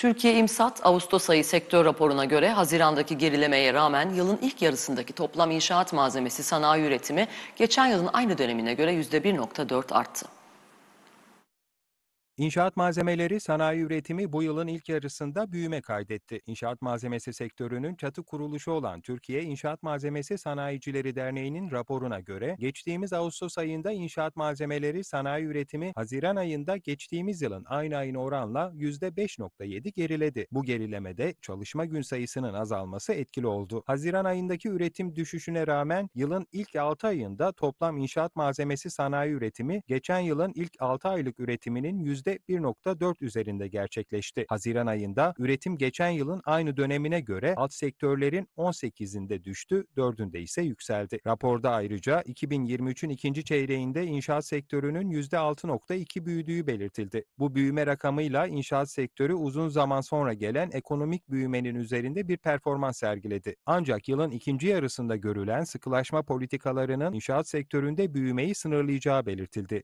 Türkiye İmsat Ağustos ayı sektör raporuna göre Haziran'daki gerilemeye rağmen yılın ilk yarısındaki toplam inşaat malzemesi sanayi üretimi geçen yılın aynı dönemine göre %1.4 arttı. İnşaat malzemeleri sanayi üretimi bu yılın ilk yarısında büyüme kaydetti. İnşaat malzemesi sektörünün çatı kuruluşu olan Türkiye İnşaat Malzemesi Sanayicileri Derneği'nin raporuna göre geçtiğimiz Ağustos ayında inşaat malzemeleri sanayi üretimi Haziran ayında geçtiğimiz yılın aynı ayına oranla %5.7 geriledi. Bu gerilemede çalışma gün sayısının azalması etkili oldu. Haziran ayındaki üretim düşüşüne rağmen yılın ilk 6 ayında toplam inşaat malzemesi sanayi üretimi geçen yılın ilk 6 aylık üretiminin %5 %1.4 üzerinde gerçekleşti. Haziran ayında üretim geçen yılın aynı dönemine göre alt sektörlerin 18'inde düştü, 4'ünde ise yükseldi. Raporda ayrıca 2023'ün ikinci çeyreğinde inşaat sektörünün %6.2 büyüdüğü belirtildi. Bu büyüme rakamıyla inşaat sektörü uzun zaman sonra gelen ekonomik büyümenin üzerinde bir performans sergiledi. Ancak yılın ikinci yarısında görülen sıkılaşma politikalarının inşaat sektöründe büyümeyi sınırlayacağı belirtildi.